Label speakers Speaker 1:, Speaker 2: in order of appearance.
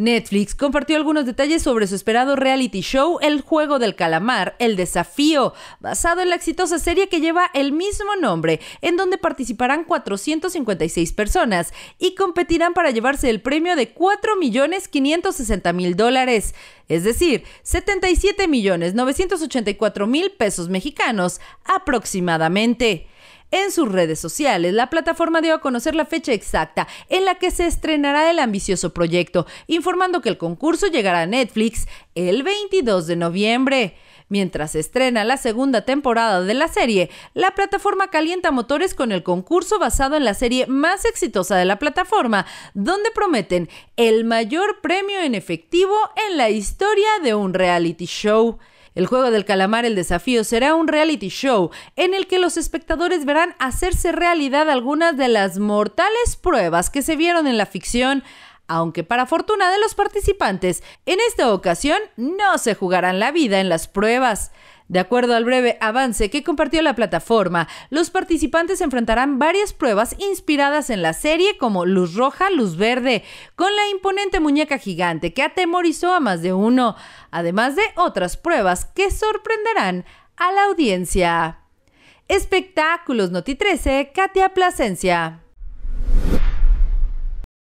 Speaker 1: Netflix compartió algunos detalles sobre su esperado reality show El juego del calamar, El desafío, basado en la exitosa serie que lleva el mismo nombre, en donde participarán 456 personas y competirán para llevarse el premio de 4.560.000 dólares, es decir, 77.984.000 pesos mexicanos aproximadamente. En sus redes sociales, la plataforma dio a conocer la fecha exacta en la que se estrenará el ambicioso proyecto, informando que el concurso llegará a Netflix el 22 de noviembre. Mientras se estrena la segunda temporada de la serie, la plataforma calienta motores con el concurso basado en la serie más exitosa de la plataforma, donde prometen el mayor premio en efectivo en la historia de un reality show. El juego del calamar, el desafío, será un reality show en el que los espectadores verán hacerse realidad algunas de las mortales pruebas que se vieron en la ficción aunque para fortuna de los participantes, en esta ocasión no se jugarán la vida en las pruebas. De acuerdo al breve avance que compartió la plataforma, los participantes enfrentarán varias pruebas inspiradas en la serie como Luz Roja, Luz Verde, con la imponente muñeca gigante que atemorizó a más de uno, además de otras pruebas que sorprenderán a la audiencia. Espectáculos Noti 13, Katia Plasencia.